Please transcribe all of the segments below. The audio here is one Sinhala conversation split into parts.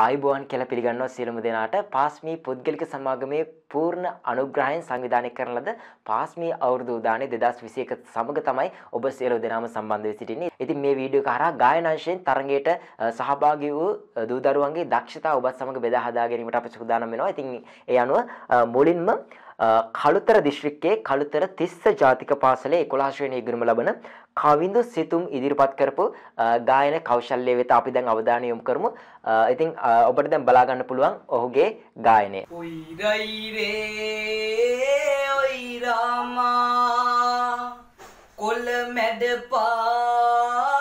ආයිබෝන් කියල පිළිගන්නවා සියලුම දෙනාට පාස්මී පුද්ගලික සමාගමේ පූර්ණ අනුග්‍රහයෙන් සංවිධානය කරන ලද පාස්මී අවුරුදු උදානේ 2021 සමග තමයි ඔබ සියලු දෙනාම සම්බන්ධ වෙ සිටින්නේ. ඉතින් මේ වීඩියෝ එක හරහා ගායන අංශයෙන් තරඟයට සහභාගී වූ දූ දරුවන්ගේ දක්ෂතා ඔබත් සමග බෙදා හදා ගැනීමට අපි සූදානම් වෙනවා. ඉතින් ඒ අනුව මුලින්ම කළුතර දිස්ත්‍රික්කයේ කළුතර තිස්ස ජාතික පාසලේ 11 ශ්‍රේණිය ඉගෙනුම ලබන කවිඳු සිතුම් ඉදිරිපත් කරපු ගායන කෞශල්‍ය වෙත අපි දැන් අවධානය යොමු කරමු. ඉතින් ඔබට දැන් බලා ගන්න පුළුවන් ඔහුගේ ගායනය. ඔයිරයි රේ ඔයිරාමා කොළ මැඩ පා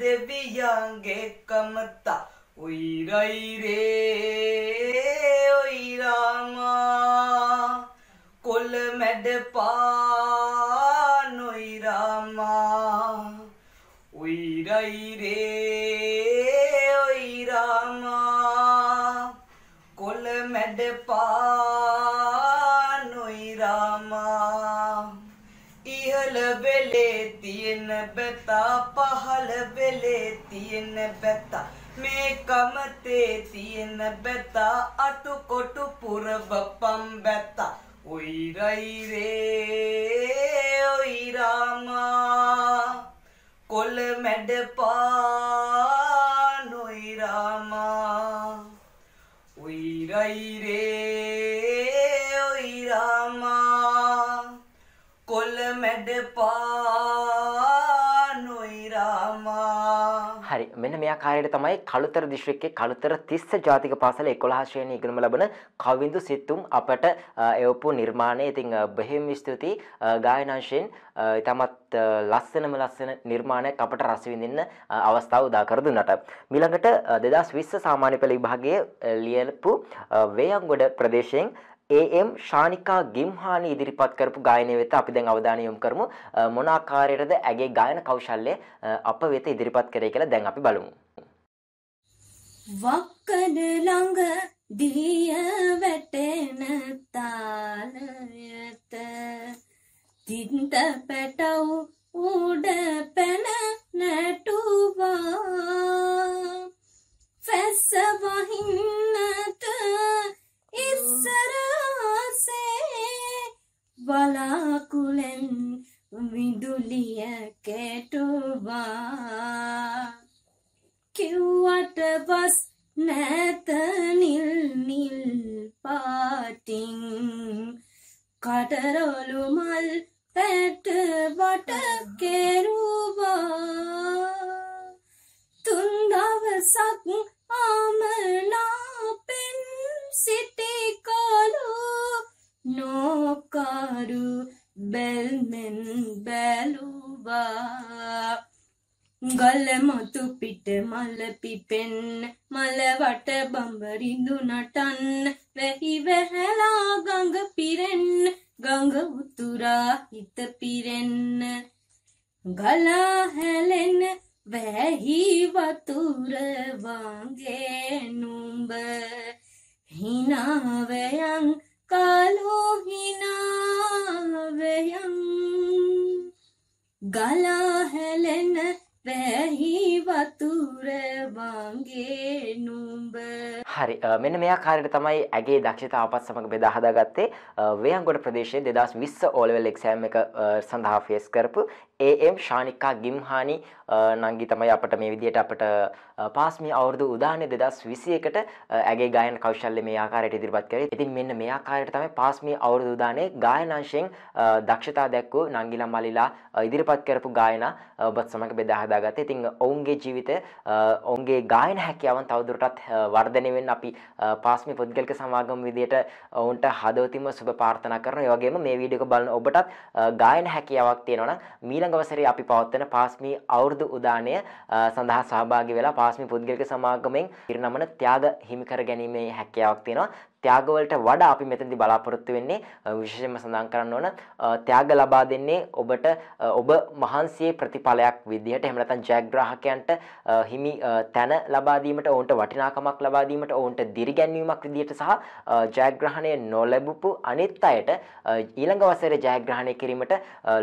ದಿವ್ಯಾಂಗೆ ಕಮತ ಉಯಿರೈ ರೇ ಉಯಿರಾಮ ಕೊಲ ಮೆಡ ಪಾನ ಉಯಿರಾಮ ಉಯಿರೈ ರೇ ಉಯಿರಾಮ ಕೊಲ ಮೆಡ ಪಾ ඉහළ වෙලේ තියෙන බැතා පහළ වෙලේ තියෙන බැතා මේ කමතේ තියෙන බැතා අටු කොටු පුරවපම් බැතා ඔයිරයි රේ ඔයිරාමා කොළ මැඩ පා මැඩ පානුයිරාමා හරි මෙන්න මේ ආකාරයට තමයි කළුතර දිස්ත්‍රික්කයේ කළුතර 30 ජාතික පාසල 11 ශ්‍රේණිය ඉගෙනුම ලබන කවින්දු සිතුම් අපට එවපු නිර්මාණය. ඉතින් බෙහෙම් ස්තුති ගායනාංශයෙන් ඉතමත් ලස්සනම ලස්සන නිර්මාණයක් අපට රස විඳින්න අවස්ථාව උදා කර දුන්නට. ඊළඟට 2020 සාමාන්‍ය පෙළ විභාගයේ ලියපු වේයන්ගොඩ ප්‍රදේශයෙන් AM ශානිකා ගිම්හානි ඉදිරිපත් කරපු ගායනය වෙත අපි දැන් අවධානය යොමු කරමු මොන ආකාරයටද ඇගේ ගායන කෞශල්‍ය අප වෙත ඉදිරිපත් කරේ කියලා දැන් අපි බලමු වක්කන ළඟ දිය වැටෙන තාලයට තින්ත පැටව් උඩ පැන නැටුව වේවා කිව්වට වස් නැත නිල් නිල් පාටින් කටරොළු මල් පැට වට කෙරුවා තුන් දවසක් ආමනාපෙන් සිටි කලු නොකරු බැල්මෙන් බැලුවා ගල මතු පිට මල පිපෙන් මල වට බඹරිඳු නටන් වැහි වැහැලා ගඟ පිරෙන් ගඟ උතුරා හිත පිරෙන්න ගලා හැලෙන වැහි වතුර වාගේ නුඹ හිනාවයන් කාලෝ හිනාවයන් ගලා හරි මෙන්න මේ ආකාරයට තමයි ඇගේ දක්ෂතාවපත් සමග බෙදා හදාගත්තේ වේයන්ගොඩ ප්‍රදේශයේ 2020 ඕලෙවල් එක්සෑම් එක සඳහා ෆේස් කරපු AM ශානිකා ගිම්හානි නංගි තමයි අපට මේ විදිහට අපට පාස්මි අවුරුදු උදාහරණය 2021ට ඇගේ ගායන කෞශල්‍ය මේ ආකාරයට ඉදිරිපත් කරේ. ඉතින් මෙන්න මේ ආකාරයට තමයි පාස්මි අවුරුදු උදාහරණයේ ගායන අංශයෙන් දක්ෂතා දැක්වූ නංගිලා මලිලා ඉදිරිපත් කරපු ගායනා ඔබත් සමග බෙදා හදාගත්තේ. ඉතින් ඔවුන්ගේ ජීවිතය ඔවුන්ගේ ගායන හැකියාවන් තවදුරටත් වර්ධනය වෙන්න අපි පාස්මි පුද්ගලික සමාගම විදිහට ඔවුන්ට හදවතින්ම සුබ ප්‍රාර්ථනා කරනවා. ඒ වගේම මේ වීඩියෝ එක බලන ඔබටත් ගායන හැකියාවක් තියෙනවා නම් මීළඟ ගවසරේ අපි පවත්වන පාස්මී අවුරුදු උදානය සඳහා සහභාගි වෙලා පාස්මි පුද්ගලික සමාගමෙන් ඉරනමන ත්‍යාග හිමිකර ගැනීමේ හැකියාවක් තියෙනවා ත්‍යාගවලට වඩා අපි මෙතනදී බලාපොරොත්තු වෙන්නේ විශේෂයෙන්ම සඳහන් කරන්න ඕන ත්‍යාග ලබා දෙන්නේ ඔබට ඔබ මහන්සියේ ප්‍රතිඵලයක් විදිහට එහෙම නැත්නම් ජයග්‍රාහකයන්ට හිමි තැන ලබා දීමට ඔවුන්ට වටිනාකමක් ලබා දීමට ඔවුන්ට දිරිගැන්වීමක් විදිහට සහ ජයග්‍රහණය නොලැබපු අනිත් අයට ඊළඟ වසරේ ජයග්‍රහණය කිරීමට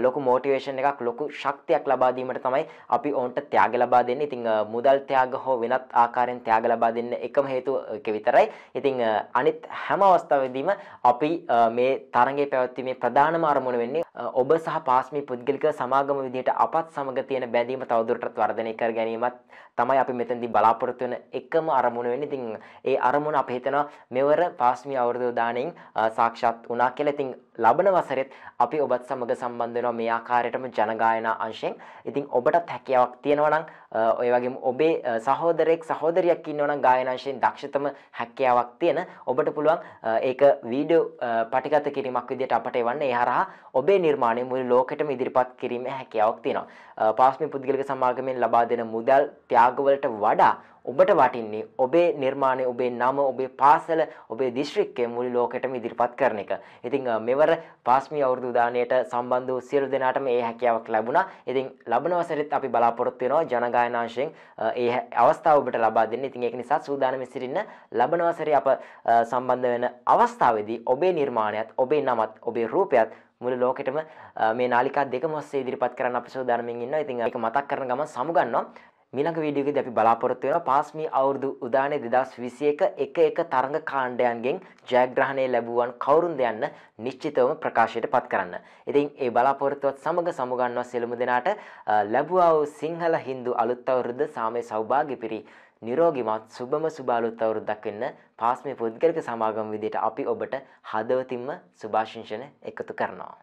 ලොකු මෝටිවේෂන් එකක් ලොකු ශක්තියක් ලබා දීමට තමයි අපි ඔවුන්ට ත්‍යාග ලබා දෙන්නේ. ඉතින් මුදල් ත්‍යාග හෝ වෙනත් ආකාරයෙන් ත්‍යාග ලබා දෙන්න එකම හේතුව එක විතරයි. ඉතින් අනිත් හැම අවස්ථාවකදීම අපි මේ තරගේ පැවැත්වීමේ ප්‍රධානම අරමුණ වෙන්නේ ඔබ සහ පාස්මී පුද්ගලික සමාගම විදිහට අපත් සමග තියෙන බැඳීම තවදුරටත් වර්ධනය කර ගැනීමත් තමයි අපි මෙතනදී බලාපොරොත්තු වෙන එකම අරමුණ වෙන්නේ. ඉතින් ඒ අරමුණ අපි හිතනවා මෙවර පාස්මී අවුරුදු දාණයෙන් සාක්ෂාත් වුණා කියලා. ඉතින් ලබන වසරෙත් අපි ඔබත් සමග සම්බන්ධ වෙනවා මේ ආකාරයටම ජනගායනා අංශයෙන්. ඉතින් ඔබටත් හැකියාවක් තියෙනවා නම් ඔය වගේම ඔබේ සහෝදරෙක් සහෝදරියක් ඉන්නවා නම් ගායන අංශයෙන් දක්ෂතම හැකියාවක් තියෙන ඔබට පුළුවන් ඒක වීඩියෝ පටිගත කිරීමක් විදිහට අපට එවන්න ඒ හරහා ඔබේ නිර්මාණය මුළු ලෝකෙටම ඉදිරිපත් කිරීමේ හැකියාවක් තියෙනවා. පාස්මි පුද්ගලික සමාගමෙන් ලබා දෙන මුදල් ත්‍යාගවලට වඩා ඔබට වටින්නේ ඔබේ නිර්මාණය ඔබේ නම ඔබේ පාසල ඔබේ දිස්ත්‍රික්කය මුළු ලෝකෙටම ඉදිරිපත් කරන එක. ඉතින් මෙවර පාස්මී අවුරුදු දාණයට සම්බන්ධ වූ සියලු දෙනාටම ඒ හැකියාවක් ලැබුණා. ඉතින් ලබන වසරෙත් අපි බලාපොරොත්තු වෙනවා ජනගායනාංශයෙන් ඒ අවස්ථාව ඔබට ලබා දෙන්න. ඉතින් ඒක නිසා සූදානම් සිටින්න ලබන වසරේ අප සම්බන්ධ වෙන අවස්ථාවේදී ඔබේ නිර්මාණයත් ඔබේ නමත් ඔබේ රූපයත් මුළු ලෝකෙටම මේ නාලිකා දෙකම ඔස්සේ ඉදිරිපත් කරන්න අපි සූදානමින් ඉන්නවා. ඉතින් ඒක මතක් කරන ගමන් සමුගන්නවා. මීළඟ වීඩියෝ එකේදී අපි බලාපොරොත්තු වෙනවා පාස්මී අවුරුදු උදානේ 2021 එක එක තරඟ කාණ්ඩයන්ගෙන් ජයග්‍රහණය ලැබුවන් කවුරුන්ද යන්න නිශ්චිතවම ප්‍රකාශයට පත් කරන්න. ඉතින් ඒ බලාපොරොත්තුවත් සමග සමුගන්නවා සියලුම දෙනාට ලැබුවා වූ සිංහල Hindu අලුත් අවුරුද්ද සාමයේ සෞභාග්‍ය පිරි නිරෝගිමත් සුබම සුබ අලුත් අවුරුද්දක් වෙන්න පාස්මී පුද්ගලික සමාගම විදිහට අපි ඔබට හදවතින්ම සුභාශිංසන එකතු කරනවා.